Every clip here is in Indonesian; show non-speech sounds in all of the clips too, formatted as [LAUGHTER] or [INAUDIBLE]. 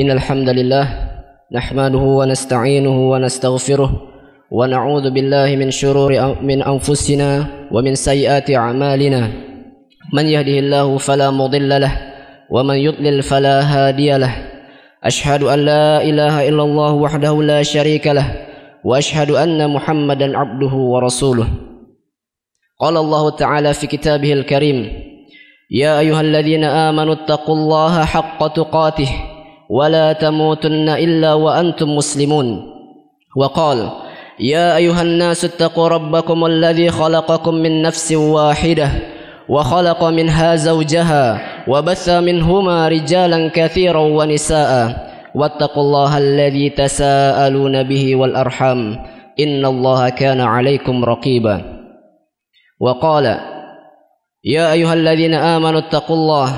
إن الحمد لله نحمده ونستعينه ونستغفره ونعوذ بالله من شرور من أنفسنا ومن سيئات أعمالنا من يهده الله فلا مضل له ومن يضلل فلا هادي له أشهد أن لا إله إلا الله وحده لا شريك له وأشهد أن محمدا عبده ورسوله قال الله تعالى في كتابه الكريم يا أيها الذين آمنوا اتقوا الله حق تقاته ولا تموتن إلا وأنتم مسلمون وقال يا أيها الناس اتقوا ربكم الذي خلقكم من نفس واحدة وخلق منها زوجها وبث منهما رجالا كثيرا ونساء واتقوا الله الذي تساءلون به والأرحام إن الله كان عليكم رقيبا وقال يا أيها الذين آمنوا اتقوا الله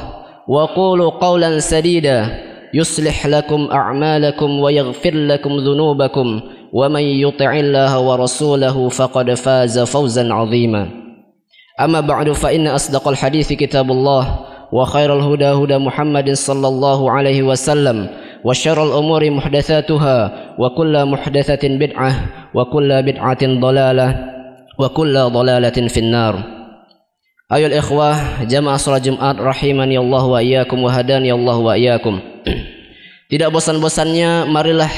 وقولوا قولا سديدا يصلح لكم أعمالكم ويغفر لكم ذنوبكم ومن يطع الله ورسوله فقد فاز فوزا عظيما أما بعد فإن أصدق الحديث كتاب الله وخير الهدى هدى محمد صلى الله عليه وسلم وشر الأمور محدثاتها وكل محدثة بدعة وكل بدعة ضلالة وكل ضلالة في النار ايها الاخوه جمع salat Jumat رحمني الله واياكم وهداني الله واياكم Tidak bosan-bosannya marilah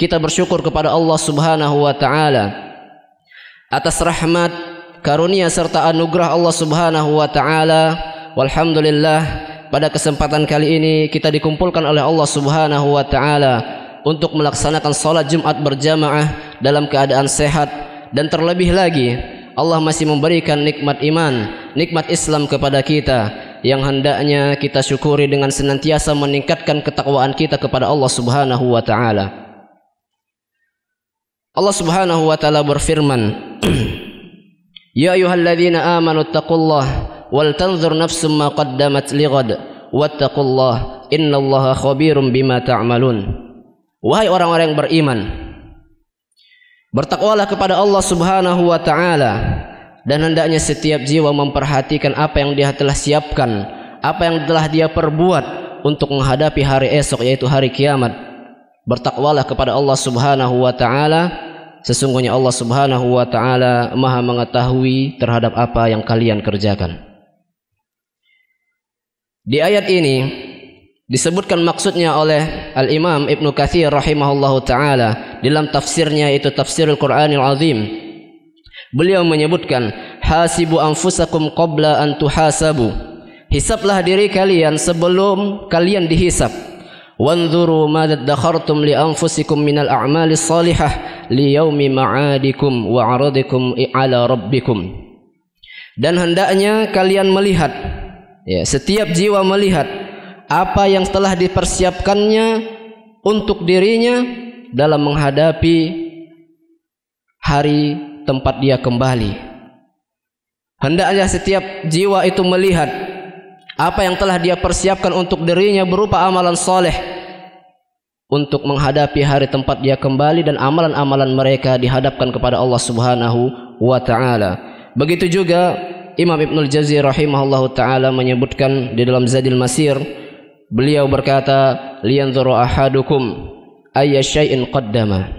kita bersyukur kepada Allah Subhanahu wa taala atas rahmat karunia serta anugerah Allah Subhanahu wa taala. Walhamdulillah pada kesempatan kali ini kita dikumpulkan oleh Allah Subhanahu wa taala untuk melaksanakan salat Jumat berjamaah dalam keadaan sehat dan terlebih lagi Allah masih memberikan nikmat iman, nikmat Islam kepada kita yang hendaknya kita syukuri dengan senantiasa meningkatkan ketakwaan kita kepada Allah Subhanahu wa taala. Allah Subhanahu wa taala berfirman, [CLEARS THROAT] "Ya ayyuhalladzina amanu taqullaha wal tanzur nafsum ma qaddamat lighad wattaqullaha innallaha khabirum bima ta'malun." Ta Wahai orang-orang yang beriman, bertakwalah kepada Allah Subhanahu wa taala dan hendaknya setiap jiwa memperhatikan apa yang dia telah siapkan, apa yang telah dia perbuat untuk menghadapi hari esok yaitu hari kiamat. Bertakwalah kepada Allah Subhanahu wa taala. Sesungguhnya Allah Subhanahu wa taala Maha mengetahui terhadap apa yang kalian kerjakan. Di ayat ini disebutkan maksudnya oleh Al-Imam Ibnu Katsir rahimahullahu taala dalam tafsirnya itu Tafsir Tafsirul Qur'anil Azim Beliau menyebutkan, "Hasibu anfusakum qabla an tuhasabu." Hisablah diri kalian sebelum kalian dihisab. Wanzuru ma dakhartum li anfusikum minal a'mali salihah li yaumi ma'adikum wa 'aradikum ala rabbikum. Dan hendaknya kalian melihat ya, setiap jiwa melihat apa yang telah dipersiapkannya untuk dirinya dalam menghadapi hari tempat dia kembali. Hendaknya setiap jiwa itu melihat apa yang telah dia persiapkan untuk dirinya berupa amalan soleh untuk menghadapi hari tempat dia kembali dan amalan-amalan mereka dihadapkan kepada Allah Subhanahu wa taala. Begitu juga Imam Ibnul Jazzi rahimahullah taala menyebutkan di dalam Zadil Masir beliau berkata liyanzuru ahadukum ayya syai'in qaddama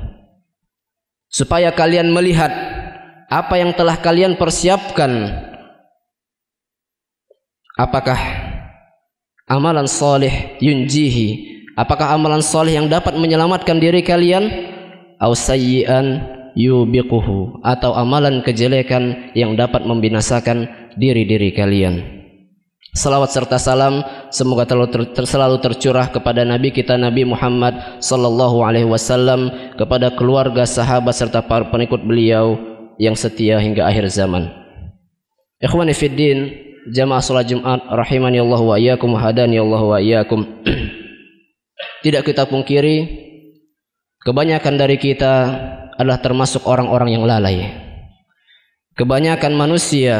supaya kalian melihat apa yang telah kalian persiapkan apakah amalan soleh yunjihi apakah amalan soleh yang dapat menyelamatkan diri kalian au sayyian yubiquhu atau amalan kejelekan yang dapat membinasakan diri-diri kalian Salawat serta salam semoga selalu tercurah kepada Nabi kita Nabi Muhammad sallallahu alaihi wasallam kepada keluarga sahabat serta para pengikut beliau yang setia hingga akhir zaman. Ikhwani fiddin, jamaah salat Jumat rahimani Allah wa iyyakum hadani Allah wa iyyakum. [CLEARS THROAT] Tidak kita pungkiri kebanyakan dari kita adalah termasuk orang-orang yang lalai. Kebanyakan manusia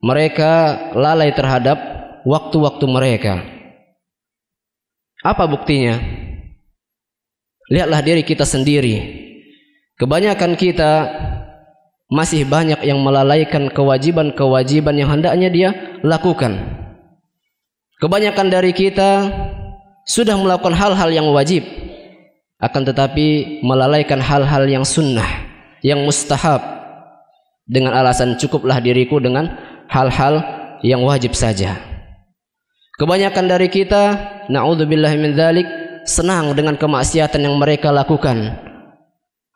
mereka lalai terhadap waktu-waktu mereka. Apa buktinya? Lihatlah diri kita sendiri. Kebanyakan kita masih banyak yang melalaikan kewajiban-kewajiban yang hendaknya dia lakukan. Kebanyakan dari kita sudah melakukan hal-hal yang wajib, akan tetapi melalaikan hal-hal yang sunnah, yang mustahab, dengan alasan cukuplah diriku dengan hal-hal yang wajib saja. Kebanyakan dari kita, naudzubillah min dzalik, senang dengan kemaksiatan yang mereka lakukan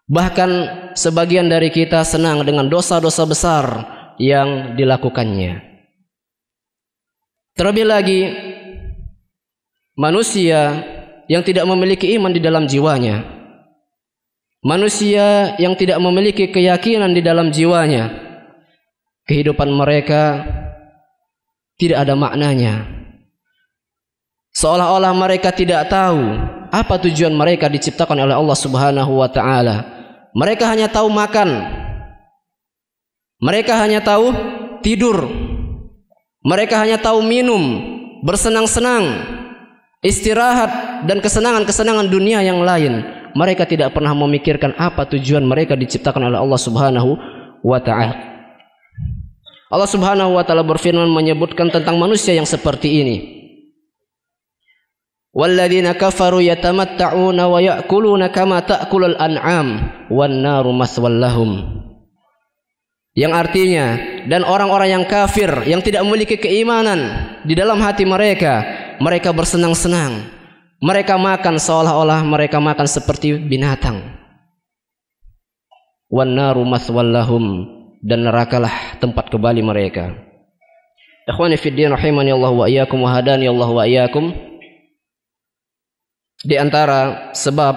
Bahkan sebagian dari kita senang dengan dosa-dosa besar yang dilakukannya. Terlebih lagi, manusia yang tidak memiliki iman di dalam jiwanya, manusia yang tidak memiliki keyakinan di dalam jiwanya, kehidupan mereka tidak ada maknanya. Seolah-olah mereka tidak tahu apa tujuan mereka diciptakan oleh Allah Subhanahu wa taala. Mereka hanya tahu makan. Mereka hanya tahu tidur. Mereka hanya tahu minum, bersenang-senang, istirahat dan kesenangan-kesenangan dunia yang lain. Mereka tidak pernah memikirkan apa tujuan mereka diciptakan oleh Allah Subhanahu wa taala. Allah Subhanahu wa taala berfirman menyebutkan tentang manusia yang seperti ini walladzina kafaru yatamatta'una wa ya'kuluna kama ta'kulul an'am wan naru maswallahum yang artinya dan orang-orang yang kafir yang tidak memiliki keimanan di dalam hati mereka mereka bersenang-senang mereka makan seolah-olah mereka makan seperti binatang wan naru maswallahum dan nerakalah tempat kembali mereka ikhwani fid din rahimani Allah wa iyyakum wa hadani Allah wa iyyakum di antara sebab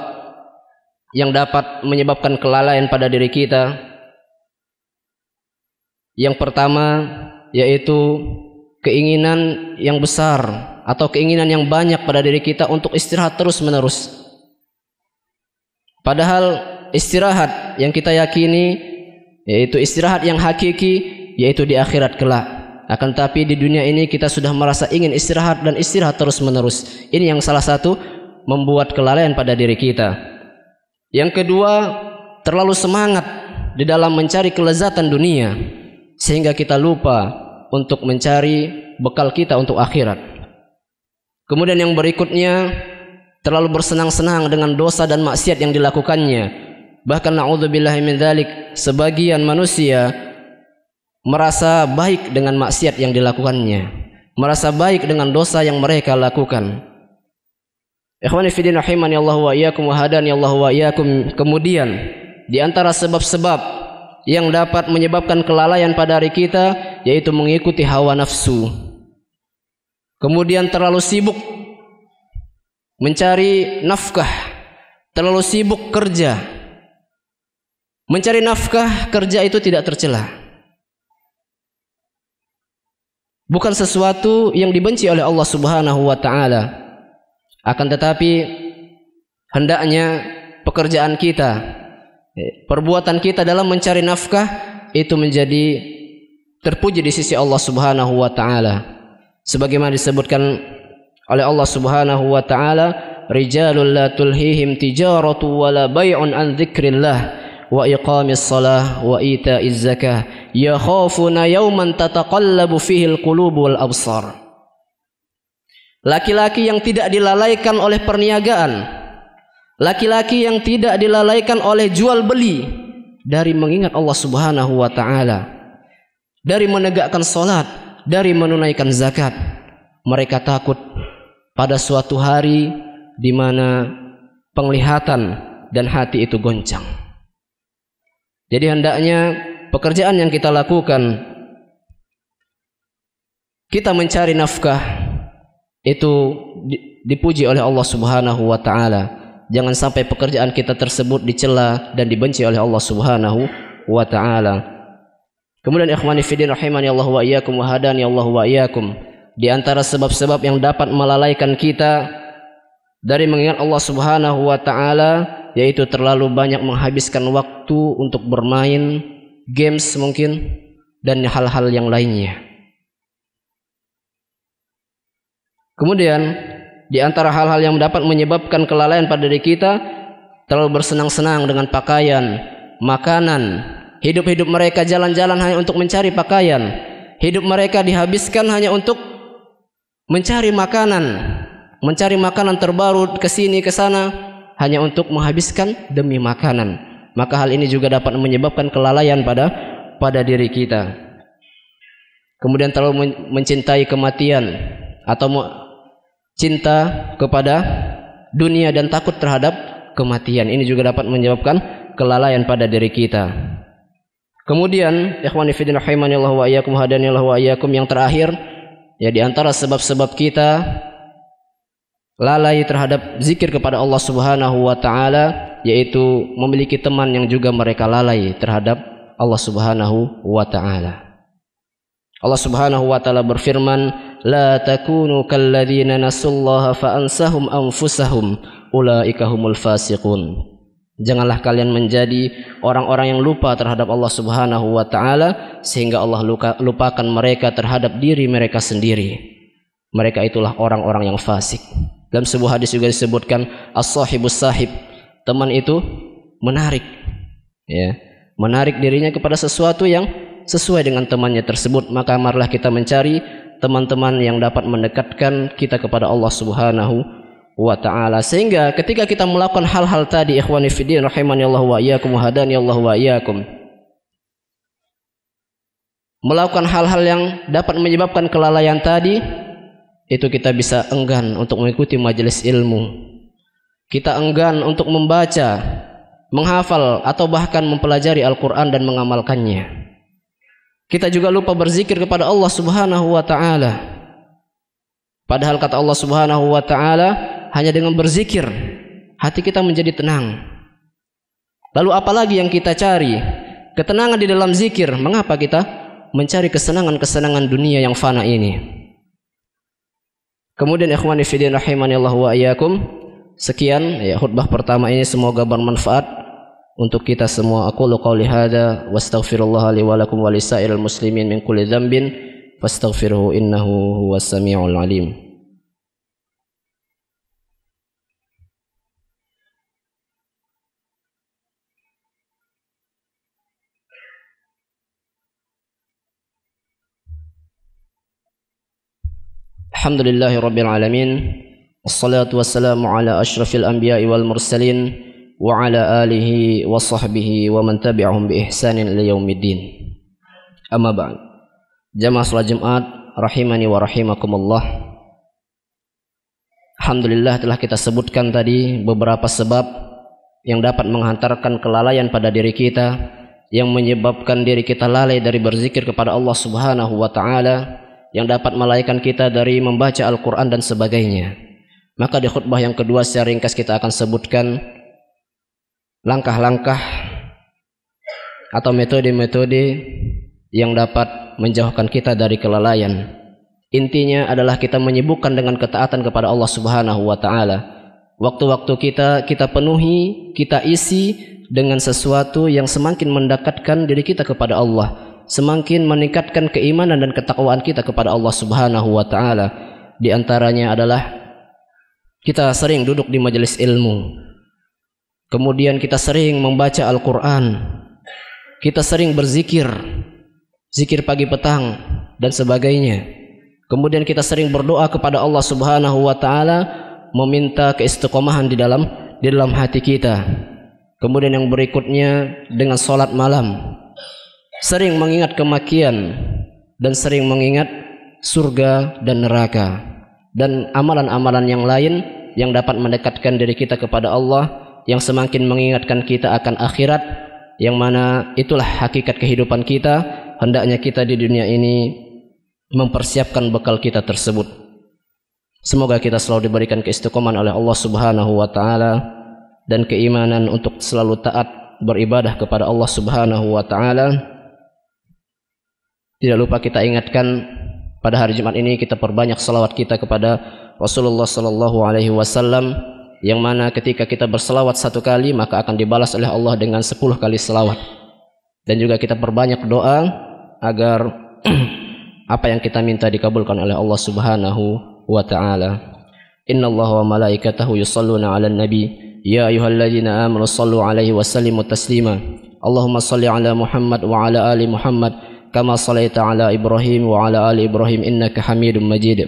yang dapat menyebabkan kelalaian pada diri kita. Yang pertama yaitu keinginan yang besar atau keinginan yang banyak pada diri kita untuk istirahat terus-menerus. Padahal istirahat yang kita yakini yaitu istirahat yang hakiki yaitu di akhirat kelak. Akan tapi di dunia ini kita sudah merasa ingin istirahat dan istirahat terus-menerus. Ini yang salah satu membuat kelalaian pada diri kita. Yang kedua, terlalu semangat di dalam mencari kelezatan dunia sehingga kita lupa untuk mencari bekal kita untuk akhirat. Kemudian yang berikutnya, terlalu bersenang-senang dengan dosa dan maksiat yang dilakukannya. Bahkan na'udzubillah min dzalik, sebagian manusia merasa baik dengan maksiat yang dilakukannya, merasa baik dengan dosa yang mereka lakukan. Ikhwani fi rahimani Allah wa iyyakum wa hadani Allah wa iyyakum. Kemudian di antara sebab-sebab yang dapat menyebabkan kelalaian pada hari kita yaitu mengikuti hawa nafsu. Kemudian terlalu sibuk mencari nafkah, terlalu sibuk kerja. Mencari nafkah kerja itu tidak tercela. Bukan sesuatu yang dibenci oleh Allah Subhanahu wa taala. Akan tetapi hendaknya pekerjaan kita, eh, perbuatan kita dalam mencari nafkah itu menjadi terpuji di sisi Allah Subhanahu wa taala. Sebagaimana disebutkan oleh Allah Subhanahu wa taala, rijalul la tulhihim tijaratu wala bai'un an dzikrillah wa iqamis shalah wa ita'iz zakah yakhafuna yawman tataqallabu fihi al-qulubu laki-laki yang tidak dilalaikan oleh perniagaan, laki-laki yang tidak dilalaikan oleh jual beli dari mengingat Allah Subhanahu wa taala, dari menegakkan salat, dari menunaikan zakat. Mereka takut pada suatu hari di mana penglihatan dan hati itu goncang. Jadi hendaknya pekerjaan yang kita lakukan kita mencari nafkah itu dipuji oleh Allah Subhanahu wa taala. Jangan sampai pekerjaan kita tersebut dicela dan dibenci oleh Allah Subhanahu wa taala. Kemudian ikhwani fillah rahimani Allah wa iyyakum wa hadani Allah wa iyyakum. Di antara sebab-sebab yang dapat melalaikan kita dari mengingat Allah Subhanahu wa taala yaitu terlalu banyak menghabiskan waktu untuk bermain games mungkin dan hal-hal yang lainnya. Kemudian di antara hal-hal yang dapat menyebabkan kelalaian pada diri kita terlalu bersenang-senang dengan pakaian, makanan, hidup-hidup mereka jalan-jalan hanya untuk mencari pakaian, hidup mereka dihabiskan hanya untuk mencari makanan, mencari makanan terbaru ke sini ke sana hanya untuk menghabiskan demi makanan. Maka hal ini juga dapat menyebabkan kelalaian pada pada diri kita. Kemudian terlalu mencintai kematian atau cinta kepada dunia dan takut terhadap kematian. Ini juga dapat menyebabkan kelalaian pada diri kita. Kemudian, ikhwani fillah rahimani wa iyyakum hadani wa iyyakum yang terakhir ya di antara sebab-sebab kita lalai terhadap zikir kepada Allah Subhanahu wa taala yaitu memiliki teman yang juga mereka lalai terhadap Allah Subhanahu wa taala. Allah Subhanahu wa taala berfirman, لا تكونوا كالذين نسوا الله فأنسهم أنفسهم أولئك هم الفاسقون Janganlah kalian menjadi orang-orang yang lupa terhadap Allah Subhanahu wa taala sehingga Allah luka, lupakan mereka terhadap diri mereka sendiri. Mereka itulah orang-orang yang fasik. Dalam sebuah hadis juga disebutkan as-sahibus sahib. Teman itu menarik ya, menarik dirinya kepada sesuatu yang sesuai dengan temannya tersebut maka marilah kita mencari teman-teman yang dapat mendekatkan kita kepada Allah Subhanahu wa taala. Sehingga ketika kita melakukan hal-hal tadi ikhwani fillah rahimani Allah wa iyyakum hadani Allah wa iyyakum. Melakukan hal-hal yang dapat menyebabkan kelalaian tadi itu kita bisa enggan untuk mengikuti majelis ilmu. Kita enggan untuk membaca, menghafal atau bahkan mempelajari Al-Qur'an dan mengamalkannya. Kita juga lupa berzikir kepada Allah Subhanahu wa taala. Padahal kata Allah Subhanahu wa taala, hanya dengan berzikir hati kita menjadi tenang. Lalu apa lagi yang kita cari? Ketenangan di dalam zikir. Mengapa kita mencari kesenangan-kesenangan dunia yang fana ini? Kemudian ikhwani fillah rahimani Allah wa iyyakum. Sekian ya khutbah pertama ini semoga bermanfaat untuk kita semua. Aku qauli hadza wa astaghfirullah li wa lakum wa lisairil muslimin min kulli dzambin fastaghfiruhu innahu huwas samiul alim. Alhamdulillahi rabbil alamin. Wassalatu wassalamu ala asyrafil anbiya'i wal mursalin. وعلى آله وصحبه ومن تبعهم بإحسان إلى يوم الدين أما بعد جماعة صلاة جمعات rahimani wa rahimakumullah Alhamdulillah telah kita sebutkan tadi beberapa sebab yang dapat menghantarkan kelalaian pada diri kita yang menyebabkan diri kita lalai dari berzikir kepada Allah Subhanahu wa taala yang dapat melalaikan kita dari membaca Al-Qur'an dan sebagainya. Maka di khutbah yang kedua secara ringkas kita akan sebutkan langkah-langkah atau metode-metode yang dapat menjauhkan kita dari kelalaian. Intinya adalah kita menyibukkan dengan ketaatan kepada Allah Subhanahu wa taala. Waktu-waktu kita kita penuhi, kita isi dengan sesuatu yang semakin mendekatkan diri kita kepada Allah, semakin meningkatkan keimanan dan ketakwaan kita kepada Allah Subhanahu wa taala. Di antaranya adalah kita sering duduk di majelis ilmu, Kemudian kita sering membaca Al-Quran. Kita sering berzikir. Zikir pagi petang dan sebagainya. Kemudian kita sering berdoa kepada Allah Subhanahu wa taala meminta keistiqomahan di dalam di dalam hati kita. Kemudian yang berikutnya dengan solat malam. Sering mengingat kemakian dan sering mengingat surga dan neraka dan amalan-amalan yang lain yang dapat mendekatkan diri kita kepada Allah yang semakin mengingatkan kita akan akhirat yang mana itulah hakikat kehidupan kita hendaknya kita di dunia ini mempersiapkan bekal kita tersebut semoga kita selalu diberikan keistiqoman oleh Allah Subhanahu wa taala dan keimanan untuk selalu taat beribadah kepada Allah Subhanahu wa taala tidak lupa kita ingatkan pada hari Jumat ini kita perbanyak salawat kita kepada Rasulullah sallallahu alaihi wasallam yang mana ketika kita berselawat satu kali maka akan dibalas oleh Allah dengan sepuluh kali selawat dan juga kita perbanyak doa agar [CLEARS THROAT] apa yang kita minta dikabulkan oleh Allah Subhanahu wa taala Inna Allah wa malaikatahu yusalluna 'alan nabi ya ayyuhalladzina amanu sallu 'alaihi wa sallimu taslima Allahumma salli 'ala Muhammad wa 'ala ali Muhammad kama sallaita 'ala Ibrahim wa 'ala ali Ibrahim innaka Hamidum Majid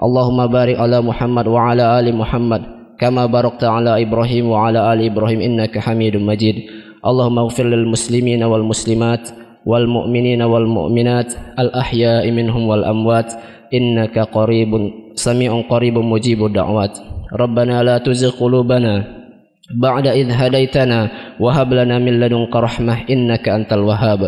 Allahumma barik 'ala Muhammad wa 'ala ali Muhammad كما باركت على إبراهيم وعلى آل إبراهيم إنك حميد مجيد اللهم اغفر للمسلمين والمسلمات والمؤمنين والمؤمنات الأحياء منهم والأموات إنك قريب سميع قريب مجيب الدعوات ربنا لا تزغ قلوبنا بعد إذ هديتنا وهب لنا من لدنك رحمة إنك أنت الوهاب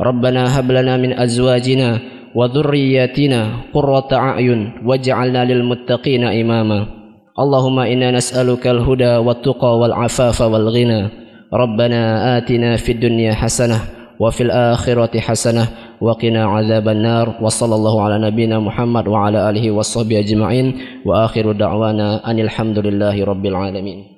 ربنا هب لنا من أزواجنا وذرياتنا قرة أعين واجعلنا للمتقين إماما اللهم إنا نسألك الهدى والتقى والعفاف والغنى ربنا آتنا في الدنيا حسنة وفي الآخرة حسنة وقنا عذاب النار وصلى الله على نبينا محمد وعلى آله وصحبه أجمعين وآخر دعوانا أن الحمد لله رب العالمين